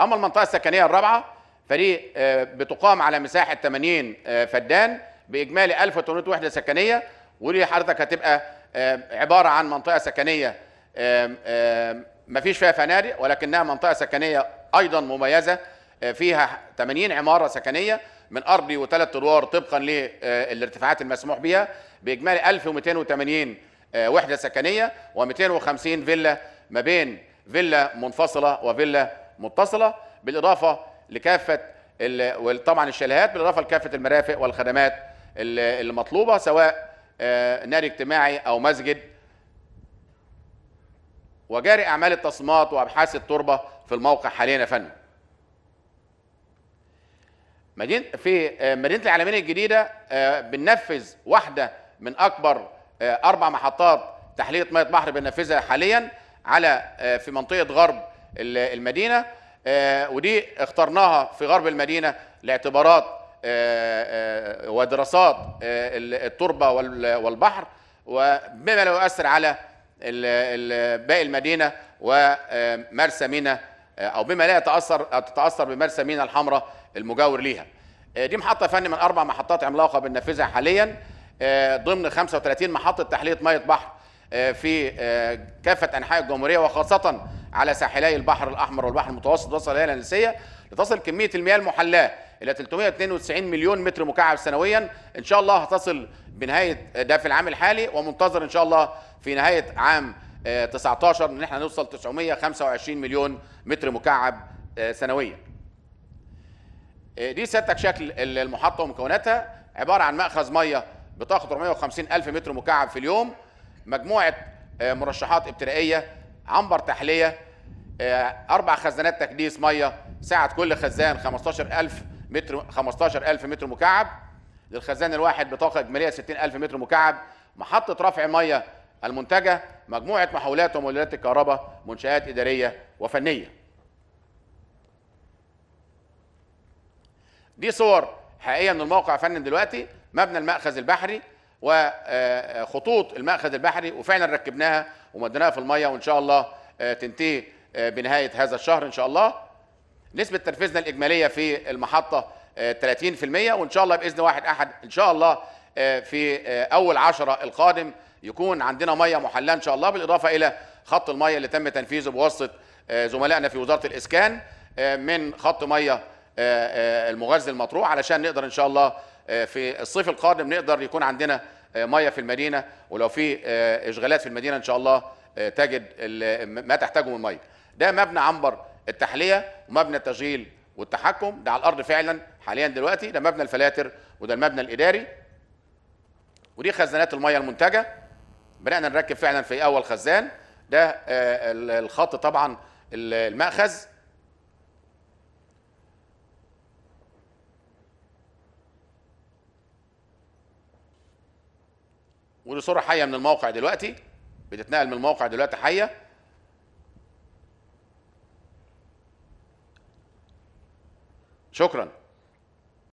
اما المنطقه السكنيه الرابعه فدي آه، بتقام على مساحه 80 آه، فدان باجمالي 1800 وحده سكنيه ودي حضرتك هتبقى آه، عباره عن منطقه سكنيه ما فيش فيها فنادق ولكنها منطقه سكنيه ايضا مميزه فيها 80 عماره سكنيه من ارضي وثلاث ادوار طبقا للارتفاعات المسموح بها باجمالي 1280 وحده سكنيه و250 فيلا ما بين فيلا منفصله وفيلا متصله بالاضافه لكافه طبعا الشاليهات بالاضافه لكافه المرافق والخدمات المطلوبه سواء آه، نادي اجتماعي او مسجد وجاري اعمال التصميمات وابحاث التربه في الموقع حاليا يا فندم مدينه في آه، مدينه العالمين الجديده آه، بننفذ واحده من اكبر اربع محطات تحليه ميه بحر بننفذها حاليا على في منطقه غرب المدينه آه، ودي اخترناها في غرب المدينه لاعتبارات آه، آه، ودراسات التربه والبحر وبما لا يؤثر على باقي المدينه ومرسى مينا او بما لا يتاثر تتاثر بمرسى مينا الحمراء المجاور ليها. دي محطه فني من اربع محطات عملاقه بننفذها حاليا ضمن 35 محطه تحليه ميه بحر في كافه انحاء الجمهوريه وخاصه على ساحلي البحر الأحمر والبحر المتوسط وصل الهيئة الهندسية لتصل كمية المياه المحلاة إلى 392 مليون متر مكعب سنويا إن شاء الله هتصل بنهاية ده في العام الحالي ومنتظر إن شاء الله في نهاية عام 19 آه، إن احنا نوصل 925 مليون متر مكعب آه، سنويا آه، دي سيادتك شكل المحطة ومكوناتها عبارة عن مأخذ مية بطاقة 450 ألف متر مكعب في اليوم مجموعة مرشحات ابتدائية عنبر تحليه آه، اربع خزانات تكديس ميه سعه كل خزان 15000 متر 15000 متر مكعب للخزان الواحد بطاقه اجماليه 60000 متر مكعب محطه رفع ميه المنتجه مجموعه محولات ومولدات الكهرباء منشات اداريه وفنيه دي صور حقيقيه من الموقع فنن دلوقتي مبنى المأخذ البحري وخطوط المأخذ البحري وفعلا ركبناها ومدناها في المية وإن شاء الله آه، تنتهي آه، بنهاية هذا الشهر إن شاء الله نسبة تنفيذنا الإجمالية في المحطة 30% آه، وإن شاء الله بإذن واحد أحد إن شاء الله في أول عشرة القادم يكون عندنا مية محلاة إن شاء الله بالإضافة إلى خط المية اللي تم تنفيذه بواسطة زملائنا في وزارة الإسكان من خط مية المغذي المطروح علشان نقدر إن شاء الله آه، في الصيف القادم نقدر يكون عندنا آه، ميه في المدينه ولو في آه، اشغالات في المدينه ان شاء الله تجد ما تحتاجه من ميه ده مبنى عنبر التحليه ومبنى التشغيل والتحكم ده على الارض فعلا حاليا دلوقتي ده مبنى الفلاتر وده المبنى الاداري ودي خزانات الميه المنتجه بدانا نركب فعلا في اول خزان ده الخط طبعا الماخذ ودي صوره حيه من الموقع دلوقتي بتتنقل من الموقع دلوقتي حيه شكرا